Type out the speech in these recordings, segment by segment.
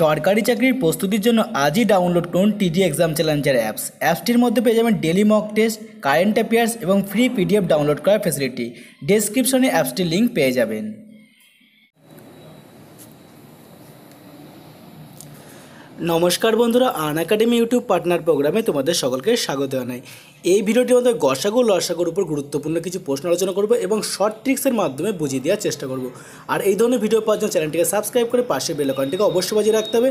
সরকারি চাকরির প্রস্তুতির জন্য আজই ডাউনলোড করুন টিডি এক্সাম চ্যালেঞ্জার অ্যাপস অ্যাপসটির মধ্যে পেয়ে যাবেন daily mock test current affairs এবং ফ্রি পিডিএফ ডাউনলোড করার ফেসিলিটি ডিসক্রিপশনে অ্যাপসটির লিঙ্ক পেয়ে যাবেন নমস্কার বন্ধুরা আন একাডেমি ইউটিউব পার্টনার প্রোগ্রামে তোমাদের সকলকে স্বাগত জানাই এই ভিডিওটি আমাদের গসাগু লসাগুর উপর গুরুত্বপূর্ণ কিছু প্রশ্ন আলোচনা করব এবং শর্ট ট্রিক্সের মাধ্যমে বুঝিয়ে দেওয়ার চেষ্টা করব আর এই ধরনের ভিডিও পাওয়ার জন্য চ্যানেলটিকে সাবস্ক্রাইব করে পাশে বেলকনটিকে অবশ্যই বাজিয়ে রাখতে হবে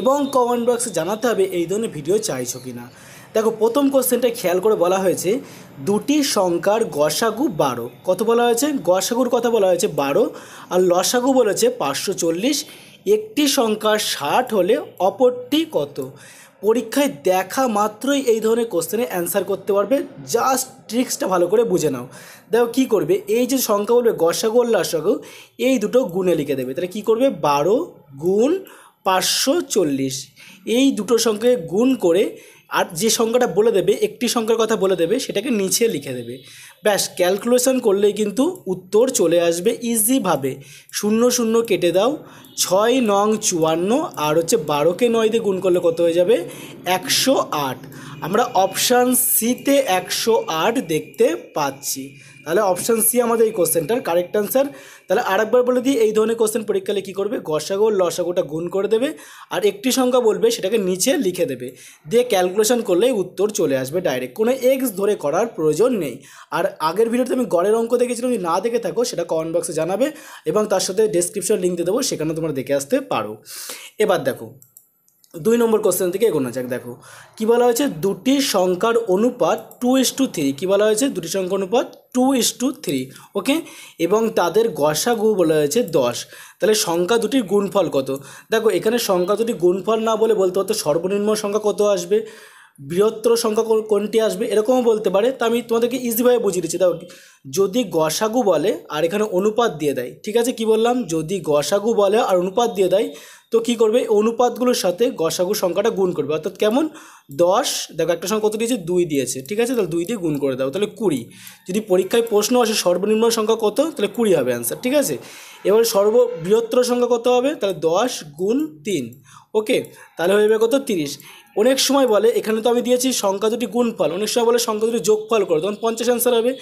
এবং কমেন্ট বক্সে জানাতে হবে এই ধরনের ভিডিও চাইছো কি না দেখো প্রথম কোশ্চেনটা খেয়াল করে বলা হয়েছে দুটি সংখ্যার গসাগু বারো কত বলা হয়েছে গসাগুর কথা বলা হয়েছে বারো আর লসাগু বলেছে পাঁচশো চল্লিশ একটি সংখ্যা ষাট হলে অপরটি কত পরীক্ষায় দেখা মাত্রই এই ধরনের কোশ্চেনে অ্যান্সার করতে পারবে জাস্ট ট্রিক্সটা ভালো করে বুঝে নাও দেখো কী করবে এই যে সংখ্যা বলবে গসাগু আর লসাগু এই দুটো গুণে লিখে দেবে তাহলে কী করবে বারো গুণ পাঁচশো চল্লিশ এই দুটো সংখ্যাকে গুণ করে আর যে সংখ্যাটা বলে দেবে একটি সংখ্যার কথা বলে দেবে সেটাকে নিচে লিখে দেবে ব্যাস ক্যালকুলেশন করলেই কিন্তু উত্তর চলে আসবে ইজিভাবে শূন্য শূন্য কেটে দাও ছয় নং চুয়ান্ন আর হচ্ছে বারোকে নয় দিয়ে গুণ করলে কত হয়ে যাবে একশো আট আমরা অপশান সিতে একশো আট দেখতে পাচ্ছি তাহলে অপশান সি আমাদের এই কোশ্চেনটার কারেক্ট অ্যান্সার তাহলে আরেকবার বলে দিই এই ধরনের কোশ্চেন পরীক্ষালে কী করবে গসাগো লসাগোটা গুণ করে দেবে আর একটি সংখ্যা বলবে সেটাকে নিচে লিখে দেবে দিয়ে ক্যালকুলেশন করলে উত্তর চলে আসবে ডাইরেক্ট কোনো এক্স ধরে করার প্রয়োজন নেই আর আগের ভিডিওতে আমি গড়ের অঙ্ক দেখেছিলাম যদি না দেখে থাকো সেটা কমেন্ট বক্সে জানাবে এবং তার সাথে ডেসক্রিপশন লিঙ্ক দিয়ে দেবো সেখানে তোমরা দেখে আসতে পারো এবার দেখো দুই নম্বর কোশ্চেন থেকে এগোনো যাক দেখো কী বলা হয়েছে দুটি সংখ্যার অনুপাত টু ইস টু থ্রি কী বলা হয়েছে দুটি সংখ্যার অনুপাত two is to three okay এবং তাদের গসাগু বলা হয়েছে দশ তাহলে সংখ্যা দুটির গুণফল কত দেখো এখানে সংখ্যা দুটি গুণফল না বলে বলতে হতো সর্বনিম্ন সংখ্যা কত আসবে বৃহত্তর সংখ্যা কোনটি আসবে এরকমও বলতে পারে তা আমি তোমাদেরকে ইজিভাবে বুঝিয়ে দিচ্ছি তাও যদি গসাগু বলে আর এখানে অনুপাত দিয়ে দেয় ঠিক আছে কি বললাম যদি গসাগু বলে আর অনুপাত দিয়ে দেয় তো কি করবে অনুপাতগুলোর সাথে গসাগু সংখ্যাটা গুণ করবে অর্থাৎ কেমন দশ দেখো একটা সংখ্যা কত দিয়েছে দুই দিয়েছে ঠিক আছে তাহলে দুই দিয়ে গুণ করে দাও তাহলে কুড়ি যদি পরীক্ষায় প্রশ্ন আসে সর্বনিম্ন সংখ্যা কত তাহলে কুড়ি হবে অ্যান্সার ঠিক আছে এবার সর্ব বৃহত্তর সংখ্যা কত হবে তাহলে দশ গুণ তিন ওকে তাহলে হয়ে যাবে কত তিরিশ অনেক সময় বলে এখানে তো আমি দিয়েছি সংখ্যা দুটি গুণফল অনেক সময় বলে সংখ্যা দুটি যোগফল করো তখন পঞ্চাশ অ্যান্সার হবে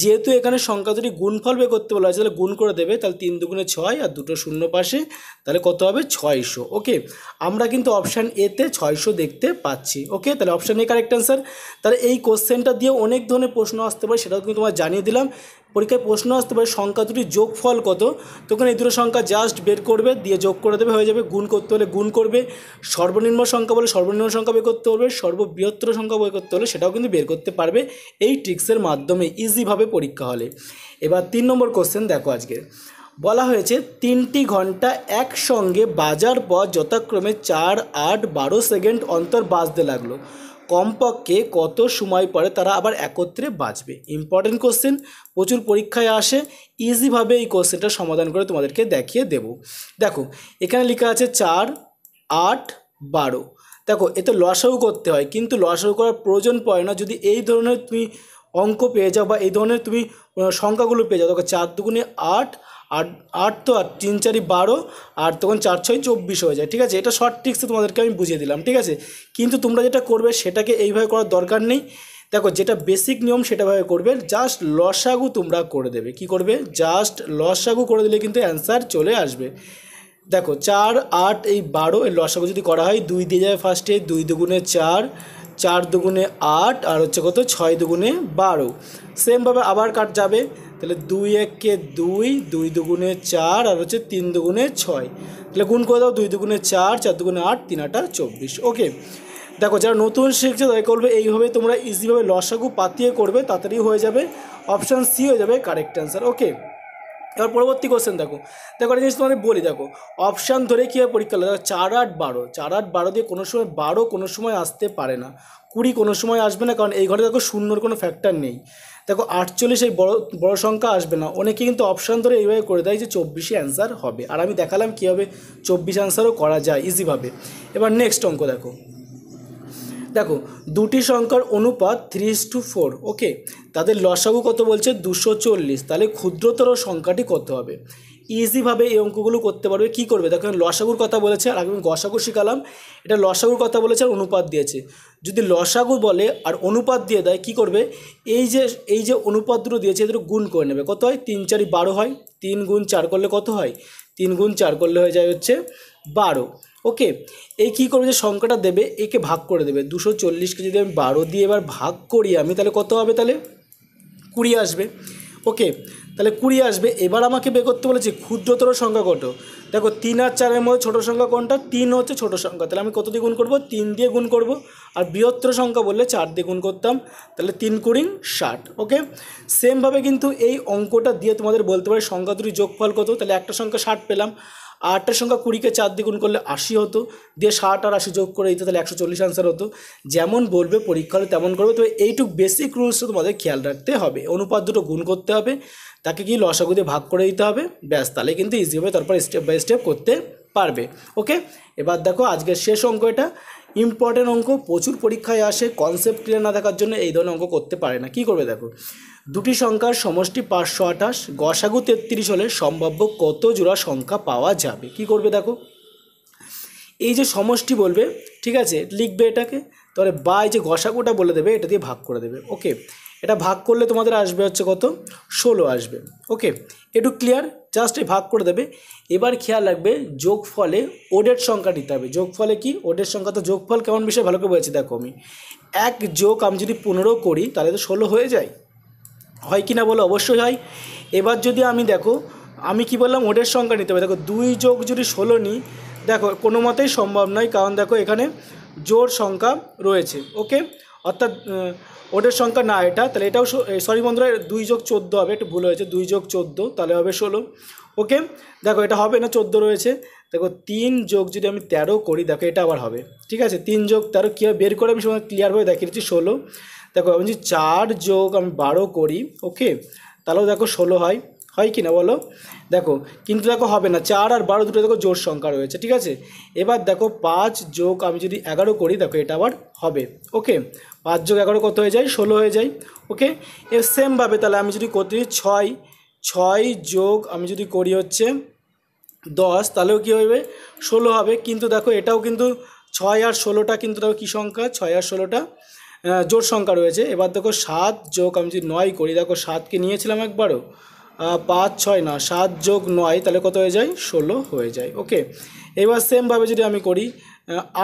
যেহেতু এখানে সংখ্যা দুটি গুণফল বের করতে বলা হয়েছে তাহলে গুণ করে দেবে তাহলে তিন দুগুণে ছয় আর দুটো শূন্য পাশে তাহলে কত হবে ছয়শো ওকে আমরা কিন্তু অপশান এতে ছয়শো দেখতে পাচ্ছি ওকে তাহলে অপশান এ কারেক্ট অ্যান্সার তাহলে এই কোশ্চেনটা দিয়ে অনেক ধরনের প্রশ্ন আসতে পারে সেটাও কিন্তু তোমার জানিয়ে দিলাম পরীক্ষায় প্রশ্ন আসতে পারে সংখ্যা দুটি যোগফল কত তখন এই দুটো সংখ্যা জাস্ট বের করবে দিয়ে যোগ করে দেবে হয়ে যাবে গুণ করতে হলে গুণ করবে সর্বনিম্ন সংখ্যা বলে সর্বনিম্ন সংখ্যা বের করতে পারবে সর্ববৃহত্তর সংখ্যা বের করতে হলে সেটাও কিন্তু বের করতে পারবে এই ট্রিক্সের মাধ্যমে ইজিভাবে পরীক্ষা হলে এবার তিন নম্বর কোশ্চেন দেখো আজকে বলা হয়েছে তিনটি ঘন্টা একসঙ্গে বাজার পর যথাক্রমে চার আট বারো সেকেন্ড অন্তর বাজতে লাগলো কমপক্ষে কত সময় পরে তারা আবার একত্রে বাঁচবে ইম্পর্টেন্ট কোশ্চেন প্রচুর পরীক্ষায় আসে ইজিভাবে এই কোশ্চেনটা সমাধান করে তোমাদেরকে দেখিয়ে দেব দেখো এখানে লেখা আছে চার আট বারো দেখো এতে লসাও করতে হয় কিন্তু লসাও করার প্রয়োজন পড়ে না যদি এই ধরনের তুমি অঙ্ক পেয়ে যাও বা এই ধরনের তুমি সংখ্যাগুলো পেয়ে যাও দেখো চার দুগুণে আট আট আট তো আর তিন চারি বারো আর তখন চার ছয় চব্বিশ হয়ে যায় ঠিক আছে এটা শর্ট ট্রিক্সে তোমাদেরকে আমি বুঝিয়ে দিলাম ঠিক আছে কিন্তু তোমরা যেটা করবে সেটাকে এইভাবে করার দরকার নেই দেখো যেটা বেসিক নিয়ম সেটাভাবে করবে জাস্ট লসাগু তোমরা করে দেবে কি করবে জাস্ট লসাগু করে দিলে কিন্তু অ্যান্সার চলে আসবে দেখো চার আট এই বারো এই লসাগু যদি করা হয় দুই দিয়ে যাবে ফার্স্টে দুই দুগুণে চার চার দুগুণে আট আর হচ্ছে কত ছয় দুগুণে বারো সেমভাবে আবার কাট যাবে তাহলে দুই এককে দুই দুই দুগুণে চার আর হচ্ছে তিন দুগুণে ছয় তাহলে গুণ করে দাও দুই দুগুণে চার চার দুগুণে আট তিন আটা চব্বিশ ওকে দেখো যারা নতুন শিখছে তাই করবে এইভাবে তোমরা ইজিভাবে লসাগু পাতিয়ে করবে তাড়াতাড়ি হয়ে যাবে অপশান সি হয়ে যাবে কারেক্ট অ্যান্সার ওকে এবার পরবর্তী কোশ্চেন দেখো দেখো একটা জিনিস তোমাদের বলি দেখো অপশান ধরে কীভাবে পরীক্ষা দেখো চার আট বারো চার আট বারো দিয়ে কোনো সময় বারো কোনো সময় আসতে পারে না কুড়ি কোনো সময় আসবে না কারণ এই ঘরে দেখো শূন্যর কোনো ফ্যাক্টর নেই দেখো আটচল্লিশ এই বড় বড় সংখ্যা আসবে না অনেকে কিন্তু অপশান ধরে এইভাবে করে দেয় যে চব্বিশে অ্যান্সার হবে আর আমি দেখালাম কীভাবে চব্বিশ অ্যান্সারও করা যায় ইজিভাবে এবার নেক্সট অঙ্ক দেখো দেখো দুটি সংখ্যার অনুপাত থ্রি টু ফোর ওকে তাদের লসাগু কত বলছে দুশো চল্লিশ তাহলে ক্ষুদ্রতর সংখ্যাটি কত হবে ইজিভাবে এই অঙ্কগুলো করতে পারবে কি করবে দেখো লসাগুর কথা বলেছে আর আমি গসাগু শিখালাম এটা লসাগুর কথা বলেছে আর অনুপাত দিয়েছে যদি লসাগু বলে আর অনুপাত দিয়ে দেয় কি করবে এই যে এই যে অনুপাত দুটো দিয়েছে এদের গুণ করে নেবে কত হয় তিন চারি বারো হয় তিন গুণ চার করলে কত হয় তিন গুণ চার করলে হয়ে যায় হচ্ছে বারো ওকে এই কী করবে যে সংখ্যাটা দেবে একে ভাগ করে দেবে দুশো চল্লিশকে যদি আমি বারো দিয়ে এবার ভাগ করি আমি তাহলে কত হবে তাহলে কুড়ি আসবে ওকে তাহলে কুড়ি আসবে এবার আমাকে বের করতে বলেছে ক্ষুদ্রতর সংখ্যা কত দেখো তিন আর চারের মধ্যে ছোটো সংখ্যা কোনটা তিন হচ্ছে ছোট সংখ্যা তাহলে আমি কত দিয়ে গুণ করবো তিন দিয়ে গুণ করব আর বৃহত্তর সংখ্যা বললে চার দিয়ে গুণ করতাম তাহলে তিন কুড়িং ষাট ওকে সেমভাবে কিন্তু এই অঙ্কটা দিয়ে তোমাদের বলতে পারে সংখ্যা দুটি যোগফল কত তাহলে একটা সংখ্যা ষাট পেলাম আটটার সংখ্যা কুড়িকে চার দ্বিগুণ করলে আশি হতো দিয়ে ষাট আর আশি যোগ করে দিতে তাহলে একশো চল্লিশ আনসার হতো যেমন বলবে পরীক্ষা হলে তেমন করবে তো এইটুক বেসিক রুলস তোমাদের খেয়াল রাখতে হবে অনুপাত দুটো গুণ করতে হবে তাকে কি লসাগু দিয়ে ভাগ করে দিতে হবে ব্যাস তাহলে কিন্তু ইজি হবে তারপর স্টেপ বাই স্টেপ করতে পারবে ওকে এবার দেখো আজকের শেষ অঙ্ক এটা ইম্পর্টেন্ট অঙ্ক প্রচুর পরীক্ষায় আসে কনসেপ্ট ক্লিয়ার না থাকার জন্য এই ধরনের অঙ্ক করতে পারে না কি করবে দেখো দুটি সংখ্যার সমষ্টি পাঁচশো আঠাশ গসাগু তেত্রিশ হলে সম্ভাব্য কত জোড়া সংখ্যা পাওয়া যাবে কি করবে দেখো এই যে সমষ্টি বলবে ঠিক আছে লিখবে এটাকে তাহলে বা এই যে গসাগুটা বলে দেবে এটা দিয়ে ভাগ করে দেবে ওকে এটা ভাগ করলে তোমাদের আসবে হচ্ছে কত ষোলো আসবে ওকে এটু ক্লিয়ার জাস্ট এই ভাগ করে দেবে এবার খেয়াল রাখবে যোগ ফলে ওডের সংখ্যা নিতে হবে যোগ ফলে কি ওডের সংখ্যা তো যোগফল কেমন বিষয় ভালো করে বলেছি দেখো আমি এক যোগ আমি যদি পনেরো করি তাহলে তো ষোলো হয়ে যায় হয় কি না বলে অবশ্যই হয় এবার যদি আমি দেখো আমি কি বললাম ওডের সংখ্যা নিতে হবে দেখো দুই যোগ যদি ষোলো নিই দেখো কোনো মতেই সম্ভব নয় কারণ দেখো এখানে জোর সংখ্যা রয়েছে ওকে অর্থাৎ ওটের সংখ্যা না এটা তাহলে এটাও সরি বন্ধুরা দুই যোগ চোদ্দো হবে একটু ভুল হয়েছে দুই যোগ চোদ্দো তাহলে হবে ষোলো ওকে দেখো এটা হবে না চোদ্দো রয়েছে দেখো তিন যোগ যদি আমি তেরো করি দেখো এটা আবার হবে ঠিক আছে তিন যোগ তেরো কীভাবে বের করে আমি সময় ক্লিয়ারভাবে দেখিয়েছি ষোলো দেখো আমি যদি চার যোগ আমি বারো করি ওকে তাহলেও দেখো ষোলো হয় হয় কি না বলো দেখো কিন্তু দেখো হবে না চার আর বারো দুটো দেখো জোর সংখ্যা রয়েছে ঠিক আছে এবার দেখো পাঁচ যোগ আমি যদি এগারো করি দেখো এটা আবার হবে ওকে পাঁচ যোগ এগারো কত হয়ে যায় ষোলো হয়ে যায় ওকে এর সেমভাবে তাহলে আমি যদি দিই ছয় ছয় যোগ আমি যদি করি হচ্ছে দশ তাহলেও কী হবে ষোলো হবে কিন্তু দেখো এটাও কিন্তু ছয় আর ষোলোটা কিন্তু দেখো কী সংখ্যা ছয় আর ষোলোটা জোর সংখ্যা রয়েছে এবার দেখো সাত যোগ আমি যদি নয় করি দেখো সাতকে নিয়েছিলাম একবারও পাঁচ ছয় না সাত যোগ নয় তাহলে কত হয়ে যায় ষোলো হয়ে যায় ওকে এবার সেমভাবে যদি আমি করি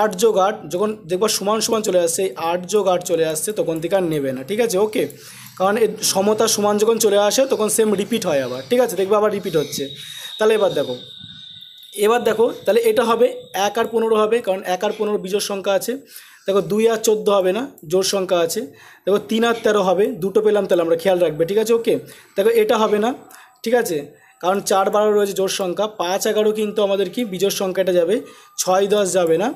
আট যোগ আট যখন দেখবা সমান সমান চলে আসছে আট যোগ আট চলে আসছে তখন থেকে আর নেবে না ঠিক আছে ওকে কারণ এর সমতা সমান যখন চলে আসে তখন সেম রিপিট হয় আবার ঠিক আছে দেখবো আবার রিপিট হচ্ছে তাহলে এবার দেখো এবার দেখো তাহলে এটা হবে এক আর পনেরো হবে কারণ এক আর পনেরো বিজোর সংখ্যা আছে দেখো দুই আর চোদ্দো হবে না জোর সংখ্যা আছে দেখো তিন আর তেরো হবে দুটো পেলাম তাহলে আমরা খেয়াল রাখবে ঠিক আছে ওকে দেখো এটা হবে না ঠিক আছে কারণ চার বারো রয়েছে জোর সংখ্যা পাঁচ এগারো কিন্তু আমাদের কি বিজোর সংখ্যাটা যাবে ছয় দশ যাবে না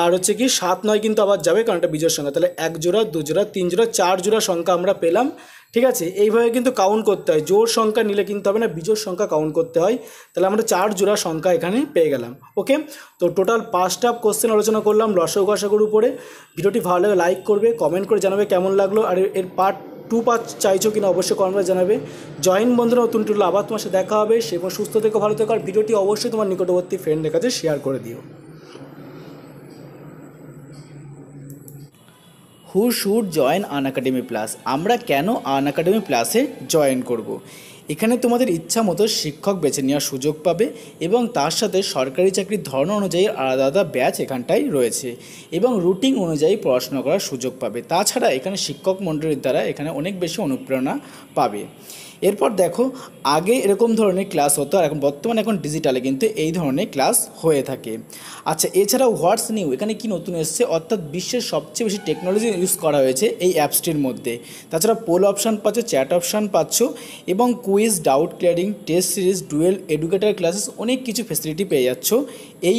আর হচ্ছে কি সাত নয় কিন্তু আবার যাবে কারণ এটা বিজোর সংখ্যা তাহলে এক জোড়া দু জোড়া তিন জোড়া চার জোড়া সংখ্যা আমরা পেলাম ঠিক আছে এইভাবে কিন্তু কাউন্ট করতে হয় জোর সংখ্যা নিলে কিন্তু হবে না বিজোর সংখ্যা কাউন্ট করতে হয় তাহলে আমরা চার জোড়া সংখ্যা এখানে পেয়ে গেলাম ওকে তো টোটাল পাঁচটা কোশ্চেন আলোচনা করলাম রসগসাগুর উপরে ভিডিওটি ভালো লাগে লাইক করবে কমেন্ট করে জানাবে কেমন লাগলো আর এর পার্ট টু পাঁচ চাইছো কিনা অবশ্যই কমেন্টে জানাবে জয়েন বন্ধুরা নতুন টুলো আবার তোমার সাথে দেখা হবে সে সুস্থ থেকে ভালো থেকে আর ভিডিওটি অবশ্যই তোমার নিকটবর্তী ফ্রেন্ডের কাছে শেয়ার করে দিও who should join Unacademy plus আমরা কেন আন একাডেমি প্লাসে জয়েন করব এখানে তোমাদের ইচ্ছা মতো শিক্ষক বেছে নেওয়ার সুযোগ পাবে এবং তার সাথে সরকারি চাকরির ধরন অনুযায়ী আলাদা আলাদা ব্যাচ এখানটায় রয়েছে এবং রুটিন অনুযায়ী পড়াশোনা করার সুযোগ পাবে তাছাড়া এখানে শিক্ষক মণ্ডলীর দ্বারা এখানে অনেক বেশি অনুপ্রেরণা পাবে এরপর দেখো আগে এরকম ধরনের ক্লাস হতো আর এখন বর্তমানে এখন ডিজিটালে কিন্তু এই ধরনের ক্লাস হয়ে থাকে আচ্ছা এছাড়াও হোয়াটস নিউ এখানে কি নতুন এসছে অর্থাৎ বিশ্বের সবচেয়ে বেশি টেকনোলজি ইউজ করা হয়েছে এই অ্যাপসটির মধ্যে তাছাড়া পোল অপশান পাচ্ছ চ্যাট অপশান পাচ্ছ এবং quiz doubt clearing test series dual educator classes অনেক কিছু ফেসিলিটি পেয়ে যাচ্ছ এই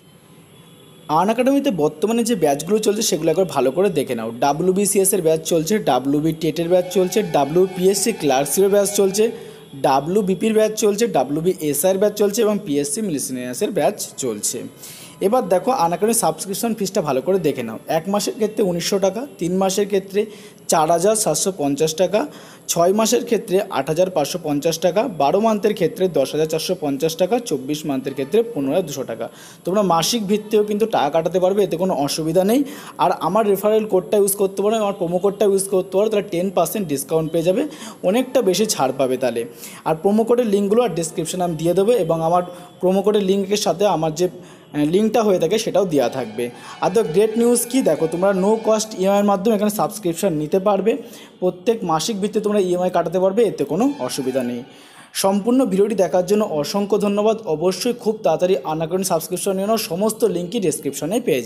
আর্ন একাডেমিতে বর্তমানে যে ব্যাচগুলো চলছে সেগুলো একবার ভালো করে দেখে নাও ডাব্লু এর ব্যাচ চলছে ডাব্লু বি টেটের ব্যাচ চলছে ডাব্লু পিএসসি ক্লার্কশিপের ব্যাচ চলছে ডাব্লু বিপির ব্যাচ চলছে ডাব্লু বি এসআর ব্যাচ চলছে এবং পিএসসি মিলিসিনিয়াসের ব্যাচ চলছে এবার দেখো আনাকানি সাবস্ক্রিপশন ফিসটা ভালো করে দেখে নাও এক মাসের ক্ষেত্রে উনিশশো টাকা তিন মাসের ক্ষেত্রে চার হাজার সাতশো পঞ্চাশ টাকা ছয় মাসের ক্ষেত্রে আট হাজার পাঁচশো পঞ্চাশ টাকা বারো মান্থের ক্ষেত্রে দশ হাজার চারশো পঞ্চাশ টাকা চব্বিশ মান্থের ক্ষেত্রে পনেরো হাজার দুশো টাকা তোমরা মাসিক ভিত্তিও কিন্তু টাকা কাটাতে পারবে এতে কোনো অসুবিধা নেই আর আমার রেফারেল কোডটা ইউজ করতে পারো আমার প্রোমো কোডটা ইউজ করতে পারো তাহলে টেন পার্সেন্ট ডিসকাউন্ট পেয়ে যাবে অনেকটা বেশি ছাড় পাবে তাহলে আর প্রোমো কোডের লিঙ্কগুলো আর ডিসক্রিপশানে আমি দিয়ে দেবো এবং আমার প্রোমো কোডের লিঙ্কের সাথে আমার যে লিঙ্কটা হয়ে থাকে সেটাও দেওয়া থাকবে আর তো গ্রেট নিউজ কী দেখো তোমরা নো কস্ট ইএমআইয়ের মাধ্যমে এখানে সাবস্ক্রিপশান নিতে পারবে প্রত্যেক মাসিক ভিত্তিতে তোমরা ইএমআই e কাটাতে পারবে এতে কোনো অসুবিধা নেই সম্পূর্ণ ভিডিওটি দেখার জন্য অসংখ্য ধন্যবাদ অবশ্যই খুব তাড়াতাড়ি আনাকরণ সাবস্ক্রিপশন নিয়ে সমস্ত লিঙ্কই ডিসক্রিপশনে পেয়ে যাবে